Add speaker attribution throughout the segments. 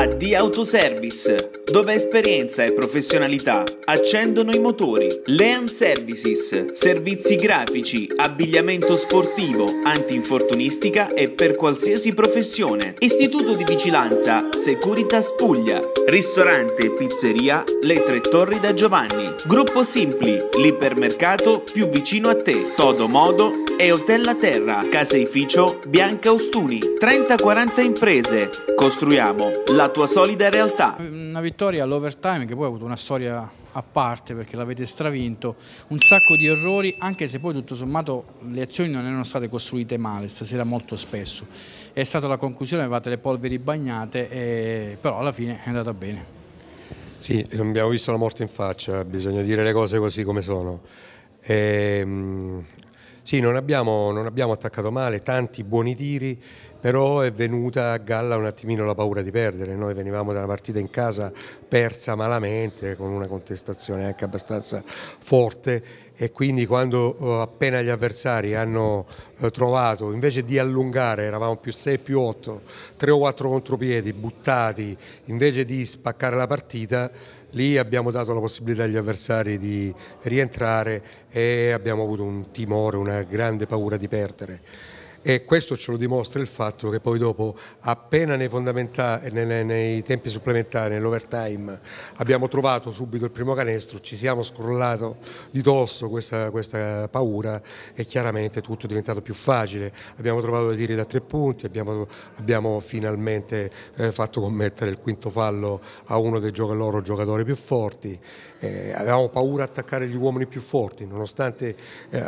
Speaker 1: a The Autoservice, dove esperienza e professionalità accendono i motori. Lean Services, servizi grafici, abbigliamento sportivo, antinfortunistica e per qualsiasi professione. Istituto di vigilanza Securitas Puglia. Ristorante e pizzeria Le Tre Torri da Giovanni. Gruppo Simpli, l'ipermercato più vicino a te. Todo Modo e Hotel La Terra, caseificio Bianca Ostuni. 30-40 imprese. Costruiamo la tua solida realtà. Una vittoria all'overtime che poi ha avuto una storia a parte perché l'avete stravinto, un sacco di errori anche se poi tutto sommato le azioni non erano state costruite male stasera molto spesso, è stata la conclusione, avevate le polveri bagnate e... però alla fine è andata bene.
Speaker 2: Sì, non abbiamo visto la morte in faccia, bisogna dire le cose così come sono. E, ehm, sì, non abbiamo, non abbiamo, attaccato male, tanti buoni tiri, però è venuta a galla un attimino la paura di perdere, noi venivamo dalla partita in casa persa malamente con una contestazione anche abbastanza forte e quindi quando eh, appena gli avversari hanno eh, trovato invece di allungare eravamo più 6 più 8 3 o 4 contropiedi buttati invece di spaccare la partita lì abbiamo dato la possibilità agli avversari di rientrare e abbiamo avuto un timore una grande paura di perdere e questo ce lo dimostra il fatto che poi dopo appena nei, nei, nei tempi supplementari, nell'overtime abbiamo trovato subito il primo canestro, ci siamo scrollato di dosso questa, questa, paura e chiaramente tutto è diventato più facile, abbiamo trovato dei tiri da tre punti, abbiamo, abbiamo finalmente eh, fatto commettere il quinto fallo a uno dei gioc loro giocatori più forti, eh, avevamo paura di attaccare gli uomini più forti nonostante eh,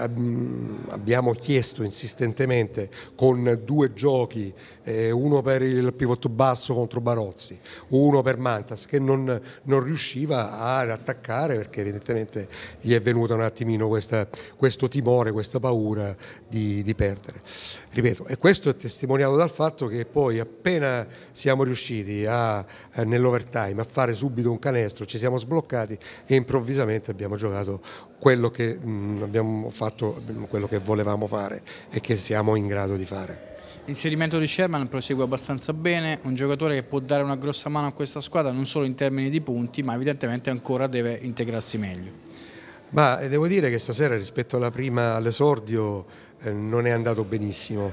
Speaker 2: abbiamo chiesto insistentemente Fiorente con due giochi, eh, uno per il pivotto basso contro Barozzi, uno per Mantas che non, non riusciva ad attaccare perché evidentemente gli è venuto un attimino questa, questo timore, questa paura di, di perdere. Ripeto, e questo è testimoniato dal fatto che poi appena siamo riusciti a, eh, nell'overtime a fare subito un canestro, ci siamo sbloccati e improvvisamente abbiamo giocato quello che mh, mm, abbiamo fatto, quello che volevamo fare e che siamo in grado grado di fare.
Speaker 1: L'inserimento di Sherman prosegue abbastanza bene, un giocatore che può dare una grossa mano a questa squadra non solo in termini di punti ma evidentemente ancora deve integrarsi meglio.
Speaker 2: Ma eh, devo dire che stasera rispetto alla prima all'esordio eh, non è andato benissimo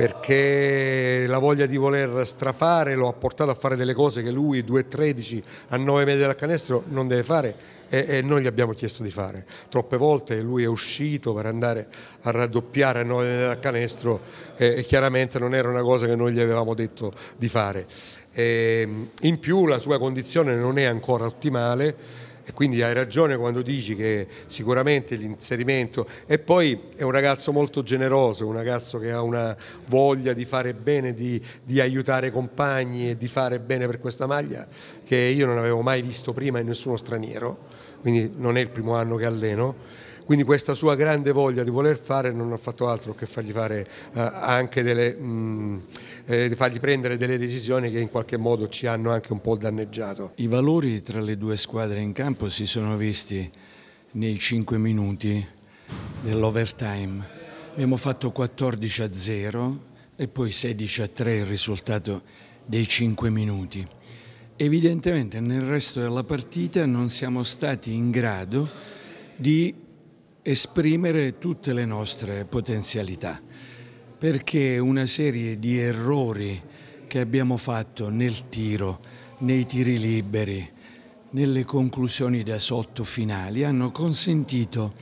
Speaker 2: perché la voglia di voler strafare lo ha portato a fare delle cose che lui 2-13 a 9 metri dal canestro non deve fare e, e, noi gli abbiamo chiesto di fare. Troppe volte lui è uscito per andare a raddoppiare a 9 metri dal canestro e, e chiaramente non era una cosa che noi gli avevamo detto di fare. E, ehm, in più la sua condizione non è ancora ottimale e quindi hai ragione quando dici che sicuramente l'inserimento e poi è un ragazzo molto generoso, un ragazzo che ha una voglia di fare bene, di, di aiutare compagni e di fare bene per questa maglia che io non avevo mai visto prima in nessuno straniero quindi non è il primo anno che alleno. Quindi questa sua grande voglia di voler fare non ha fatto altro che fargli, fare, eh, delle, mh, mm, eh, fargli prendere delle decisioni che in qualche modo ci hanno anche un po' danneggiato.
Speaker 1: I valori tra le due squadre in campo si sono visti nei 5 minuti dell'overtime. Abbiamo fatto 14 a 0 e poi 16 a 3 il risultato dei 5 minuti. Evidentemente nel resto della partita non siamo stati in grado di esprimere tutte le nostre potenzialità, perché una serie di errori che abbiamo fatto nel tiro, nei tiri liberi, nelle conclusioni da sotto finali hanno consentito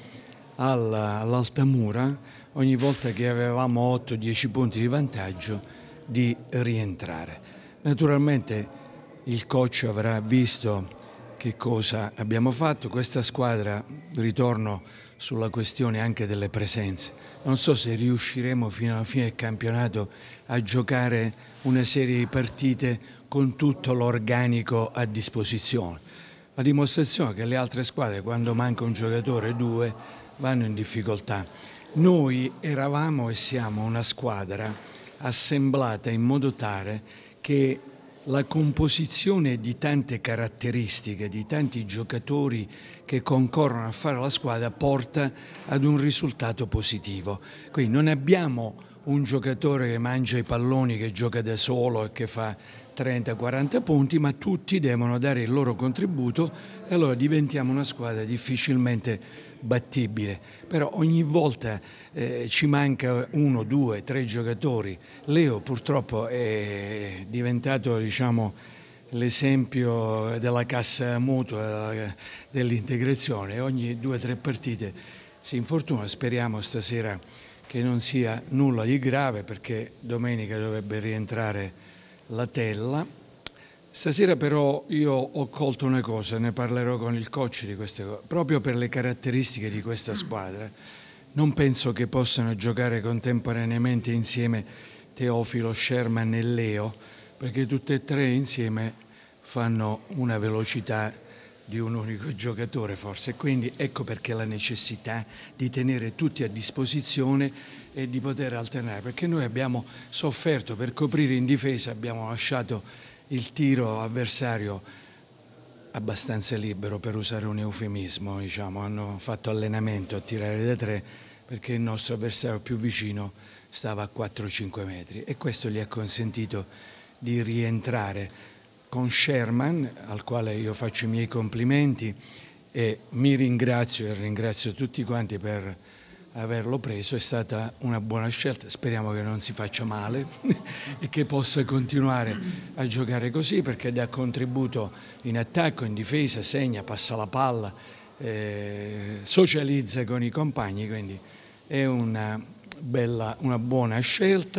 Speaker 1: all'Altamura, ogni volta che avevamo 8-10 punti di vantaggio, di rientrare. Naturalmente il coach avrà visto che cosa abbiamo fatto. Questa squadra, ritorno sulla questione anche delle presenze, non so se riusciremo fino alla fine del campionato a giocare una serie di partite con tutto l'organico a disposizione. La dimostrazione è che le altre squadre quando manca un giocatore o due vanno in difficoltà. Noi eravamo e siamo una squadra assemblata in modo tale che la composizione di tante caratteristiche, di tanti giocatori che concorrono a fare la squadra porta ad un risultato positivo. Quindi non abbiamo un giocatore che mangia i palloni, che gioca da solo e che fa 30-40 punti, ma tutti devono dare il loro contributo e allora diventiamo una squadra difficilmente battibile, però ogni volta eh, ci manca uno, due, tre giocatori. Leo purtroppo è diventato diciamo, l'esempio della cassa mutua, eh, dell'integrazione, ogni due o tre partite si infortuna, speriamo stasera che non sia nulla di grave perché domenica dovrebbe rientrare la tella Stasera però io ho colto una cosa, ne parlerò con il coach di queste cose, proprio per le caratteristiche di questa mm. squadra. Non penso che possano giocare contemporaneamente insieme Teofilo, Sherman e Leo, perché tutte e tre insieme fanno una velocità di un unico giocatore forse, quindi ecco perché la necessità di tenere tutti a disposizione e di poter alternare, perché noi abbiamo sofferto per coprire in difesa, abbiamo lasciato il tiro avversario abbastanza libero per usare un eufemismo, diciamo. hanno fatto allenamento a tirare da tre perché il nostro avversario più vicino stava a 4-5 metri e questo gli ha consentito di rientrare con Sherman, al quale io faccio i miei complimenti e mi ringrazio e ringrazio tutti quanti per averlo preso è stata una buona scelta, speriamo che non si faccia male e che possa continuare a giocare così perché dà contributo in attacco, in difesa, segna, passa la palla, eh, socializza con i compagni, quindi è una, bella, una buona scelta.